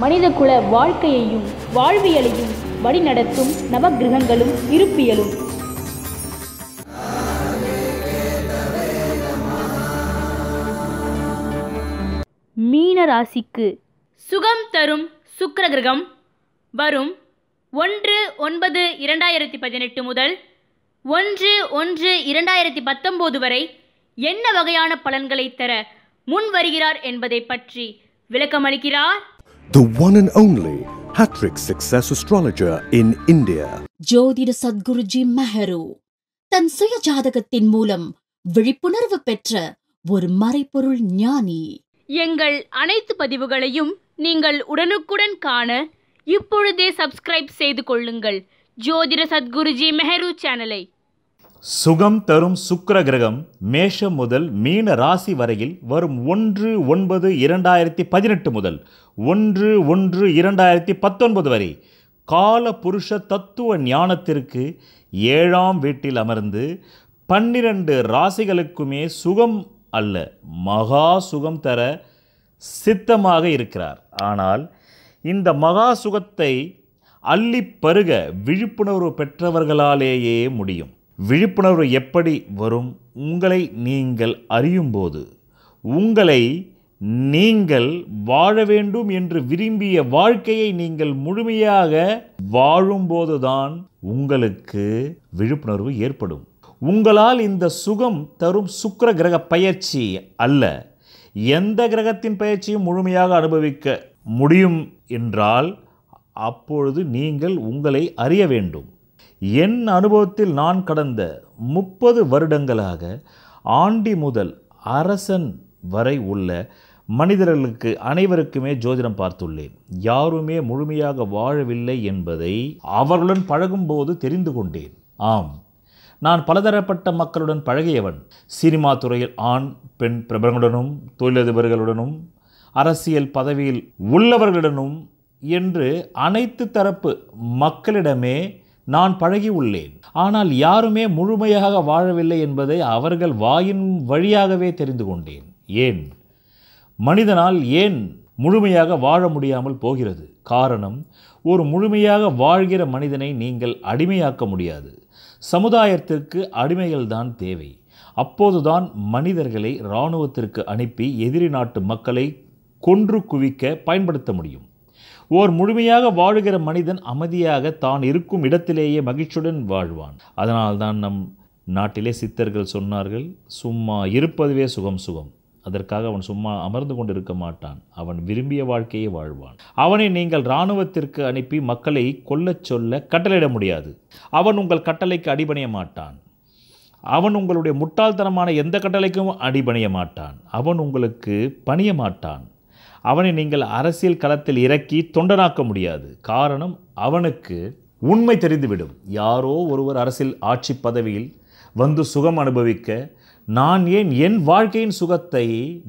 மனிதகுல வாழ்க்கையையும் வாழ்வியலையும் வழிநடத்தும் நவகிரகங்களும் இருப்பியலும் மீன ராசிக்கு சுகம் தரும் சுக்கர கிரகம் வரும் ஒன்று ஒன்பது இரண்டாயிரத்தி பதினெட்டு முதல் ஒன்று ஒன்று இரண்டாயிரத்தி பத்தொம்போது வரை என்ன வகையான பலன்களை தர முன் வருகிறார் என்பதை பற்றி விளக்கமளிக்கிறார் the one and only hat success astrologer in India. ஜோதிட சத்குருஜி மெஹரு தன் சுய ஜாதகத்தின் மூலம் விழிப்புணர்வு பெற்ற ஒரு மறைபொருள் ஞானி எங்கள் அனைத்து பதிவுகளையும் நீங்கள் உடனுக்குடன் காண இப்பொழுதே சப்ஸ்கிரைப் செய்து கொள்ளுங்கள் ஜோதிட சத்குருஜி மெஹரு சேனலை சுகம் தரும் சுக்கர கிரகம் மேஷம் முதல் மீன ராசி வரையில் வரும் ஒன்று ஒன்பது இரண்டாயிரத்தி பதினெட்டு முதல் ஒன்று ஒன்று இரண்டாயிரத்தி பத்தொன்பது வரை கால புருஷ தத்துவ ஞானத்திற்கு ஏழாம் வீட்டில் அமர்ந்து பன்னிரண்டு ராசிகளுக்குமே சுகம் அல்ல மகா சுகம் தர சித்தமாக இருக்கிறார் ஆனால் இந்த மகா சுகத்தை அள்ளி பருக விழிப்புணர்வு பெற்றவர்களாலேயே முடியும் விழிப்புணர்வு எப்படி வரும் உங்களை நீங்கள் அறியும்போது உங்களை நீங்கள் வாழ வேண்டும் என்று விரும்பிய வாழ்க்கையை நீங்கள் முழுமையாக வாழும்போதுதான் உங்களுக்கு விழிப்புணர்வு ஏற்படும் உங்களால் இந்த சுகம் தரும் சுக்கர கிரக பயிற்சி அல்ல எந்த கிரகத்தின் பயிற்சியும் முழுமையாக அனுபவிக்க முடியும் என்றால் அப்பொழுது நீங்கள் உங்களை அறிய வேண்டும் என் அனுபவத்தில் நான் கடந்த முப்பது வருடங்களாக ஆண்டி முதல் அரசன் வரை உள்ள மனிதர்களுக்கு அனைவருக்குமே ஜோதிடம் பார்த்துள்ளேன் யாருமே முழுமையாக வாழவில்லை என்பதை அவர்களுடன் பழகும்போது தெரிந்து கொண்டேன் ஆம் நான் பலதரப்பட்ட மக்களுடன் பழகியவன் சினிமா துறையில் ஆண் பெண் பிரபலங்களுடனும் தொழிலதிபர்களுடனும் அரசியல் பதவியில் உள்ளவர்களுடனும் என்று அனைத்து தரப்பு மக்களிடமே நான் பழகி உள்ளேன் ஆனால் யாருமே முழுமையாக வாழவில்லை என்பதை அவர்கள் வாயின் வழியாகவே தெரிந்து கொண்டேன் ஏன் மனிதனால் ஏன் முழுமையாக வாழ முடியாமல் போகிறது காரணம் ஒரு முழுமையாக வாழ்கிற மனிதனை நீங்கள் அடிமையாக்க முடியாது சமுதாயத்திற்கு அடிமைகள் தான் தேவை அப்போதுதான் மனிதர்களை இராணுவத்திற்கு அனுப்பி எதிரி நாட்டு மக்களை கொன்று குவிக்க பயன்படுத்த முடியும் ஓர் முழுமையாக வாழுகிற மனிதன் அமைதியாக தான் இருக்கும் இடத்திலேயே மகிழ்ச்சியுடன் வாழ்வான் அதனால்தான் நம் நாட்டிலே சித்தர்கள் சொன்னார்கள் சும்மா இருப்பதுவே சுகம் சுகம் அதற்காக அவன் சும்மா அமர்ந்து கொண்டு இருக்க மாட்டான் அவன் விரும்பிய வாழ்க்கையை வாழ்வான் அவனை நீங்கள் இராணுவத்திற்கு அனுப்பி மக்களை கொல்லச் சொல்ல கட்டளையிட முடியாது அவன் உங்கள் கட்டளைக்கு அடிபணிய மாட்டான் அவன் உங்களுடைய முட்டாள்தனமான எந்த கட்டளைக்கும் அடிபணிய மாட்டான் அவன் உங்களுக்கு பணிய மாட்டான் அவனை நீங்கள் அரசியல் களத்தில் இறக்கி தொண்டனாக்க முடியாது காரணம் அவனுக்கு உண்மை தெரிந்துவிடும் யாரோ ஒருவர் அரசியல் ஆட்சி பதவியில் வந்து சுகம் அனுபவிக்க நான் ஏன் என் வாழ்க்கையின் சுகத்தை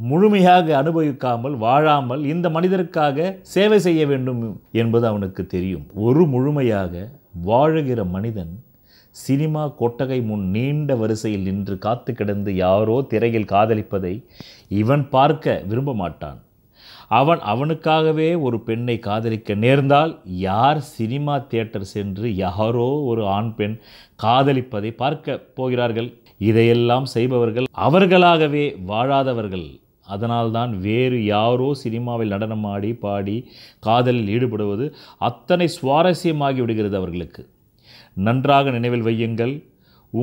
முழுமையாக அனுபவிக்காமல் வாழாமல் இந்த மனிதருக்காக சேவை செய்ய வேண்டும் என்பது அவனுக்கு தெரியும் ஒரு முழுமையாக வாழுகிற மனிதன் சினிமா கொட்டகை முன் நீண்ட வரிசையில் நின்று காத்து கிடந்து யாரோ திரையில் காதலிப்பதை இவன் பார்க்க விரும்ப மாட்டான் அவன் அவனுக்காகவே ஒரு பெண்ணை காதலிக்க நேர்ந்தால் யார் சினிமா தியேட்டர் சென்று யாரோ ஒரு ஆண் பெண் காதலிப்பதை பார்க்க போகிறார்கள் இதையெல்லாம் செய்பவர்கள் அவர்களாகவே வாழாதவர்கள் அதனால்தான் வேறு யாரோ சினிமாவில் நடனமாடி பாடி காதலில் ஈடுபடுவது அத்தனை சுவாரஸ்யமாகி விடுகிறது அவர்களுக்கு நன்றாக நினைவில் வையுங்கள்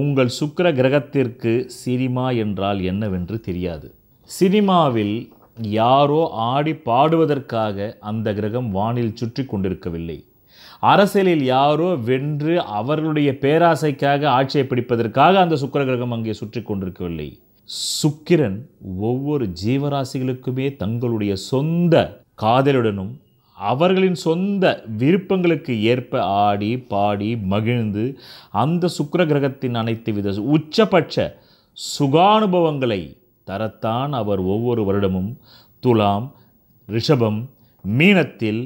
உங்கள் சுக்கர கிரகத்திற்கு சினிமா என்றால் என்னவென்று தெரியாது சினிமாவில் யாரோ ஆடி பாடுவதற்காக அந்த கிரகம் வானில் சுற்றி கொண்டிருக்கவில்லை அரசியலில் யாரோ வென்று அவர்களுடைய பேராசைக்காக ஆட்சியை பிடிப்பதற்காக அந்த சுக்கர கிரகம் அங்கே சுற்றி கொண்டிருக்கவில்லை சுக்கிரன் ஒவ்வொரு ஜீவராசிகளுக்குமே தங்களுடைய சொந்த காதலுடனும் அவர்களின் சொந்த விருப்பங்களுக்கு ஏற்ப ஆடி பாடி மகிழ்ந்து அந்த சுக்கர கிரகத்தின் அனைத்து வித உச்சபட்ச சுகானுபவங்களை தரத்தான் அவர் ஒவ்வொரு வருடமும் துலாம் ரிஷபம் மீனத்தில்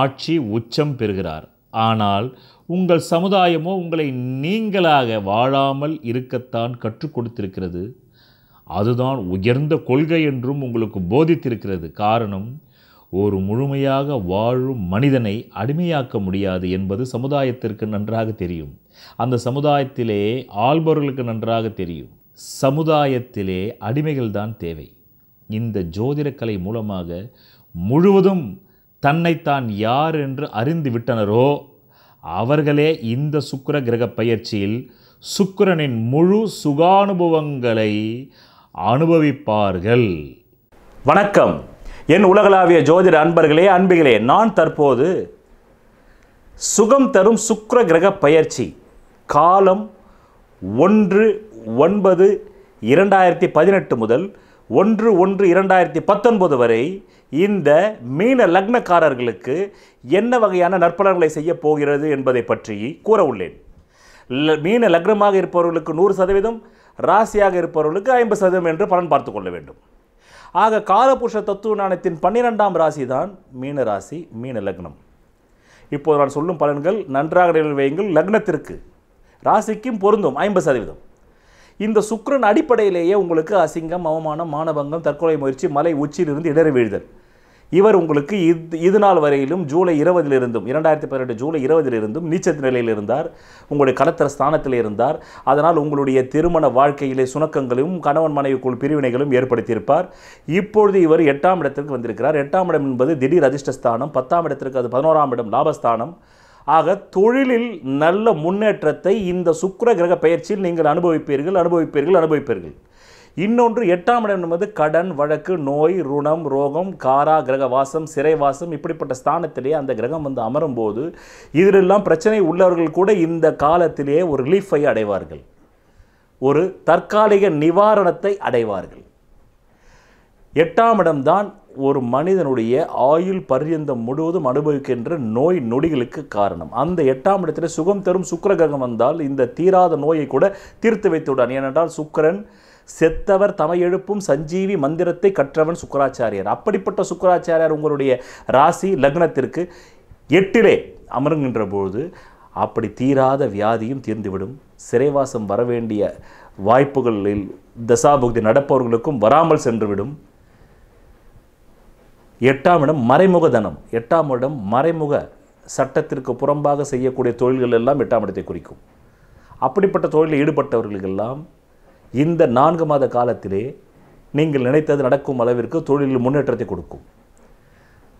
ஆட்சி உச்சம் பெறுகிறார் ஆனால் உங்கள் சமுதாயமோ உங்களை நீங்களாக வாழாமல் இருக்கத்தான் கற்றுக் கொடுத்திருக்கிறது அதுதான் உயர்ந்த கொள்கை என்றும் உங்களுக்கு போதித்திருக்கிறது காரணம் ஒரு முழுமையாக வாழும் மனிதனை அடிமையாக்க முடியாது என்பது சமுதாயத்திற்கு நன்றாக தெரியும் அந்த சமுதாயத்திலே ஆள்பவர்களுக்கு நன்றாக தெரியும் சமுதாயத்திலே அடிமைகள்தான் தேவை இந்த ஜோதிடக்கலை மூலமாக முழுவதும் தன்னைத்தான் யார் என்று அறிந்து விட்டனரோ அவர்களே இந்த சுக்கர கிரக பயிற்சியில் சுக்கரனின் முழு சுகானுபவங்களை அனுபவிப்பார்கள் வணக்கம் என் உலகளாவிய ஜோதிட அன்பர்களே அன்பிகளே நான் தற்போது சுகம் தரும் சுக்கர கிரக பயிற்சி காலம் ஒன்று ஒன்பது இரண்டாயிரத்தி பதினெட்டு முதல் ஒன்று ஒன்று இரண்டாயிரத்தி பத்தொன்பது வரை இந்த மீன லக்னக்காரர்களுக்கு என்ன வகையான நற்பலன்களை செய்ய போகிறது என்பதை பற்றி கூற உள்ளேன் மீன லக்னமாக இருப்பவர்களுக்கு நூறு சதவீதம் ராசியாக இருப்பவர்களுக்கு ஐம்பது சதவீதம் என்று பலன் பார்த்து கொள்ள வேண்டும் ஆக காலபுருஷ தத்துவ நாணயத்தின் பன்னிரெண்டாம் ராசி தான் மீன ராசி மீன லக்னம் இப்போது நான் சொல்லும் பலன்கள் நன்றாக நினைவில் வையுங்கள் லக்னத்திற்கு ராசிக்கும் பொருந்தும் ஐம்பது சதவீதம் இந்த சுக்ரன் அடிப்படையிலேயே உங்களுக்கு அசிங்கம் அவமானம் மானபங்கம் தற்கொலை முயற்சி மலை உச்சியிலிருந்து இடர் வீழ்தல் இவர் உங்களுக்கு இது இது நாள் வரையிலும் ஜூலை இருபதிலிருந்தும் இரண்டாயிரத்தி பதினெட்டு ஜூலை இருபதிலிருந்தும் நீச்சத்து நிலையில் இருந்தார் உங்களுடைய கடத்தர ஸ்தானத்தில் இருந்தார் அதனால் உங்களுடைய திருமண வாழ்க்கையிலே சுணக்கங்களும் கணவன் மனைவிக்குள் பிரிவினைகளும் ஏற்படுத்தியிருப்பார் இப்பொழுது இவர் எட்டாம் இடத்திற்கு வந்திருக்கிறார் எட்டாம் இடம் என்பது திடீர் அதிர்ஷ்டஸ்தானம் பத்தாம் இடத்திற்கு அது பதினோராம் இடம் லாபஸ்தானம் ஆக தொழிலில் நல்ல முன்னேற்றத்தை இந்த சுக்கர கிரக பயிற்சியில் நீங்கள் அனுபவிப்பீர்கள் அனுபவிப்பீர்கள் அனுபவிப்பீர்கள் இன்னொன்று எட்டாம் இடம் என்பது கடன் வழக்கு நோய் ருணம் ரோகம் காரா கிரக வாசம் சிறைவாசம் இப்படிப்பட்ட ஸ்தானத்திலேயே அந்த கிரகம் வந்து அமரும் போது இதிலெல்லாம் பிரச்சனை உள்ளவர்கள் கூட இந்த காலத்திலேயே ஒரு ரிலீஃபை அடைவார்கள் ஒரு தற்காலிக நிவாரணத்தை அடைவார்கள் எட்டாம் இடம்தான் ஒரு மனிதனுடைய ஆயுள் பரியந்தம் முழுவதும் அனுபவிக்கின்ற நோய் நொடிகளுக்கு காரணம் அந்த எட்டாம் இடத்தில் சுகம் தரும் சுக்கர கிரகம் வந்தால் இந்த தீராத நோயை கூட தீர்த்து வைத்துவிடான் ஏனென்றால் சுக்கரன் செத்தவர் தமை எழுப்பும் சஞ்சீவி மந்திரத்தை கற்றவன் சுக்கராச்சாரியர் அப்படிப்பட்ட சுக்கராச்சாரியார் உங்களுடைய ராசி லக்னத்திற்கு எட்டிலே அமருங்கின்ற பொழுது அப்படி தீராத வியாதியும் தீர்ந்துவிடும் சிறைவாசம் வரவேண்டிய வாய்ப்புகளில் தசாபுக்தி நடப்பவர்களுக்கும் வராமல் சென்றுவிடும் எட்டாம் இடம் மறைமுக தனம் எட்டாம் இடம் மறைமுக சட்டத்திற்கு புறம்பாக செய்யக்கூடிய தொழில்கள் எல்லாம் எட்டாம் இடத்தை குறிக்கும் அப்படிப்பட்ட தொழிலில் ஈடுபட்டவர்களுக்கெல்லாம் இந்த நான்கு மாத காலத்திலே நீங்கள் நினைத்தது நடக்கும் அளவிற்கு தொழிலில் முன்னேற்றத்தை கொடுக்கும்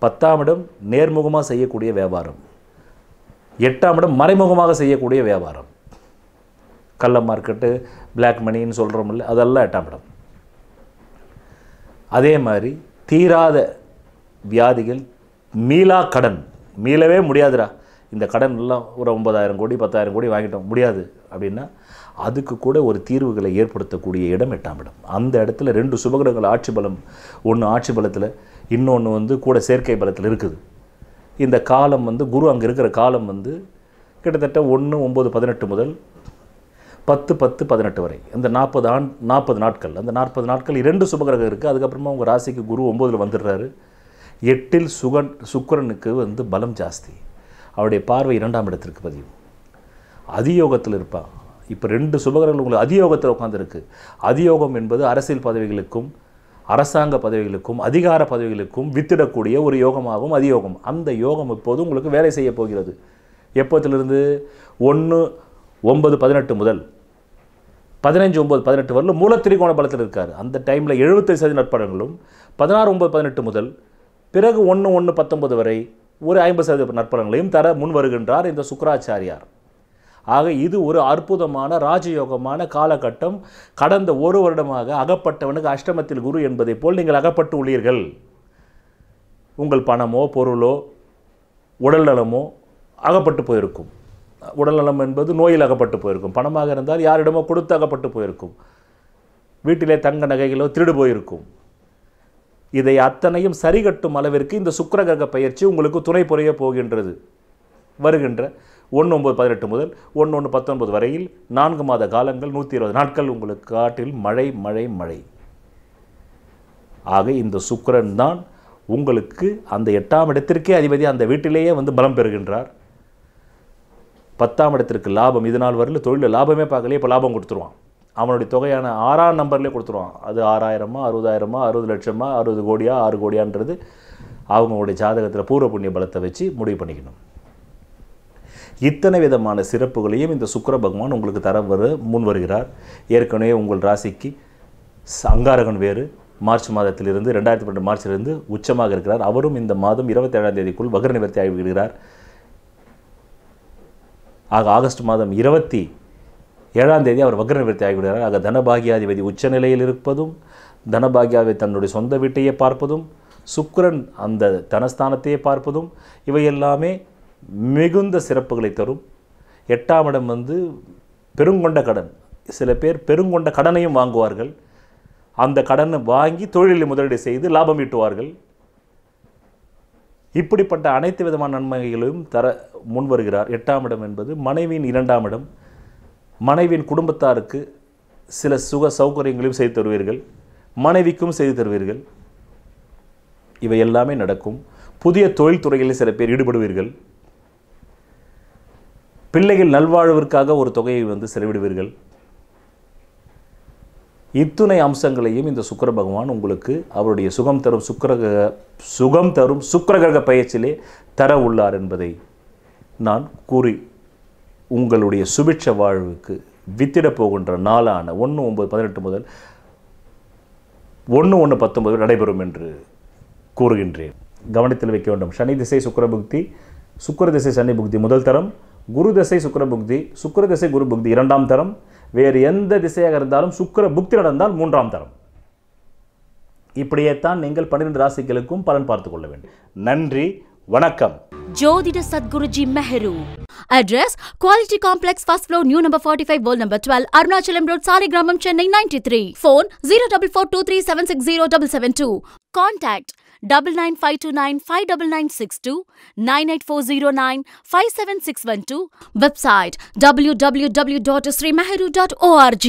பத்தாம் இடம் நேர்முகமாக செய்யக்கூடிய வியாபாரம் எட்டாம் இடம் மறைமுகமாக செய்யக்கூடிய வியாபாரம் கள்ள மார்க்கெட்டு பிளாக் மணின்னு சொல்கிறோம் இல்லை அதெல்லாம் எட்டாம் இடம் அதே மாதிரி தீராத வியாதிகள் மீளா கடன் மீளவே முடியாதுடா இந்த கடன் எல்லாம் ஒரு ஒன்பதாயிரம் கோடி பத்தாயிரம் கோடி வாங்கிட்டோம் முடியாது அப்படின்னா அதுக்கு கூட ஒரு தீர்வுகளை ஏற்படுத்தக்கூடிய இடம் எட்டாம் இடம் அந்த இடத்துல ரெண்டு சுபகிரகங்கள் ஆட்சி பலம் ஒன்று ஆட்சி பலத்தில் இன்னொன்று வந்து கூட செயற்கை பலத்தில் இருக்குது இந்த காலம் வந்து குரு அங்கே இருக்கிற காலம் வந்து கிட்டத்தட்ட ஒன்று ஒம்பது பதினெட்டு முதல் பத்து பத்து பதினெட்டு வரை இந்த நாற்பது ஆண் நாற்பது நாட்கள் அந்த நாற்பது நாட்கள் இரண்டு சுபகிரகம் இருக்குது அதுக்கப்புறமா உங்கள் ராசிக்கு குரு ஒம்போதில் வந்துடுறாரு எட்டில் சுகன் சுக்கரனுக்கு வந்து பலம் ஜாஸ்தி அவருடைய பார்வை இரண்டாம் இடத்திற்கு பதிவு அதியோகத்தில் இருப்பான் இப்போ ரெண்டு சுபகரங்கள் உங்களுக்கு அதியோகத்தில் உட்காந்துருக்கு அதியோகம் என்பது அரசியல் பதவிகளுக்கும் அரசாங்க பதவிகளுக்கும் அதிகார பதவிகளுக்கும் வித்திடக்கூடிய ஒரு யோகமாகவும் அதியோகம் அந்த யோகம் இப்போது உங்களுக்கு வேலை செய்ய போகிறது எப்போத்திலிருந்து ஒன்று ஒன்பது பதினெட்டு முதல் பதினஞ்சு ஒம்பது பதினெட்டு வரலும் மூல திரிகோண பலத்தில் இருக்கார் அந்த டைமில் எழுபத்தஞ்சு சதவீத நட்படங்களும் பதினாறு ஒம்பது பதினெட்டு முதல் பிறகு ஒன்று ஒன்று பத்தொன்பது வரை ஒரு ஐம்பது சதவீத நற்பலன்களையும் தர முன் வருகின்றார் இந்த சுக்கராச்சாரியார் ஆக இது ஒரு அற்புதமான ராஜயோகமான காலகட்டம் கடந்த ஒரு வருடமாக அகப்பட்டவனுக்கு அஷ்டமத்தில் குரு என்பதை போல் நீங்கள் அகப்பட்டு உள்ளீர்கள் உங்கள் பணமோ பொருளோ உடல் நலமோ அகப்பட்டு போயிருக்கும் உடல் நலம் என்பது நோயில் அகப்பட்டு போயிருக்கும் பணமாக இருந்தால் யாரிடமோ கொடுத்து அகப்பட்டு போயிருக்கும் வீட்டிலே தங்க நகைகளோ திருடு போயிருக்கும் இதை அத்தனையும் சரிகட்டும் அளவிற்கு இந்த சுக்கரகிரக கிரக பயிற்சி உங்களுக்கு துணை புரிய போகின்றது வருகின்ற ஒன்று ஒன்பது பதினெட்டு முதல் ஒன்று ஒன்று பத்தொன்பது வரையில் நான்கு மாத காலங்கள் நூற்றி இருபது நாட்கள் உங்களுக்கு காட்டில் மழை மழை மழை ஆக இந்த சுக்கரன் தான் உங்களுக்கு அந்த எட்டாம் இடத்திற்கே அதிபதி அந்த வீட்டிலேயே வந்து பலம் பெறுகின்றார் பத்தாம் இடத்திற்கு லாபம் இதனால் வரல தொழிலில் லாபமே பார்க்கலையே இப்போ லாபம் கொடுத்துருவான் அவனுடைய தொகையான ஆறாம் நம்பர்லேயே கொடுத்துருவான் அது ஆறாயிரமா அறுபதாயிரமா அறுபது லட்சமா அறுபது கோடியா ஆறு கோடியான்றது அவங்களுடைய ஜாதகத்தில் பூர்வ புண்ணிய பலத்தை வச்சு முடிவு பண்ணிக்கணும் இத்தனை விதமான சிறப்புகளையும் இந்த சுக்கர பகவான் உங்களுக்கு தர வர முன் வருகிறார் ஏற்கனவே உங்கள் ராசிக்கு அங்காரகன் வேறு மார்ச் மாதத்திலிருந்து ரெண்டாயிரத்தி பன்னெண்டு மார்ச்சிலிருந்து உச்சமாக இருக்கிறார் அவரும் இந்த மாதம் இருபத்தேழாம் தேதிக்குள் வகர நிவர்த்தி ஆகிவிடுகிறார் ஆக ஆகஸ்ட் மாதம் இருபத்தி ஏழாம் தேதி அவர் வக்ர நிவர்த்தி ஆகிவிடுகிறார் ஆக தனபாகியாதிபதி உச்சநிலையில் இருப்பதும் தனபாகியாவை தன்னுடைய சொந்த வீட்டையே பார்ப்பதும் சுக்கரன் அந்த தனஸ்தானத்தையே பார்ப்பதும் இவை எல்லாமே மிகுந்த சிறப்புகளை தரும் எட்டாம் இடம் வந்து பெருங்கொண்ட கடன் சில பேர் பெருங்கொண்ட கடனையும் வாங்குவார்கள் அந்த கடனை வாங்கி தொழிலில் முதலீடு செய்து லாபம் ஈட்டுவார்கள் இப்படிப்பட்ட அனைத்து விதமான நன்மைகளையும் தர முன்வருகிறார் எட்டாம் இடம் என்பது மனைவியின் இரண்டாம் இடம் மனைவியின் குடும்பத்தாருக்கு சில சுக சௌகரியங்களையும் செய்து தருவீர்கள் மனைவிக்கும் செய்து தருவீர்கள் இவை எல்லாமே நடக்கும் புதிய தொழில்துறைகளில் சில பேர் ஈடுபடுவீர்கள் பிள்ளைகள் நல்வாழ்விற்காக ஒரு தொகையை வந்து செலவிடுவீர்கள் இத்துணை அம்சங்களையும் இந்த சுக்கர பகவான் உங்களுக்கு அவருடைய சுகம் தரும் சுக்கர சுகம் தரும் சுக்கரகிரக பயிற்சியிலே தர உள்ளார் என்பதை நான் கூறி உங்களுடைய சுபிட்ச வாழ்வுக்கு வித்திட போகின்ற நாளான ஒன்று ஒம்பது பதினெட்டு முதல் ஒன்று ஒன்று பத்தொன்பது நடைபெறும் என்று கூறுகின்றேன் கவனத்தில் வைக்க வேண்டும் சனி திசை சுக்கரபுக்தி சுக்கர திசை சனி புக்தி முதல் தரம் குரு திசை சுக்கரபுக்தி சுக்கர திசை குரு புக்தி இரண்டாம் தரம் வேறு எந்த திசையாக இருந்தாலும் சுக்கர புக்தி நடந்தால் மூன்றாம் தரம் இப்படியே தான் நீங்கள் பன்னிரெண்டு ராசிகளுக்கும் பலன் பார்த்துக் கொள்ள வேண்டும் நன்றி வணக்கம் ஜோதிட Sadguruji மெஹரு Address Quality Complex, first floor, new number 45, wall number 12, Arunachalam Road, Saligramam, Chennai 93. Phone 0442376072. Contact 99529 website www.srimahiru.org.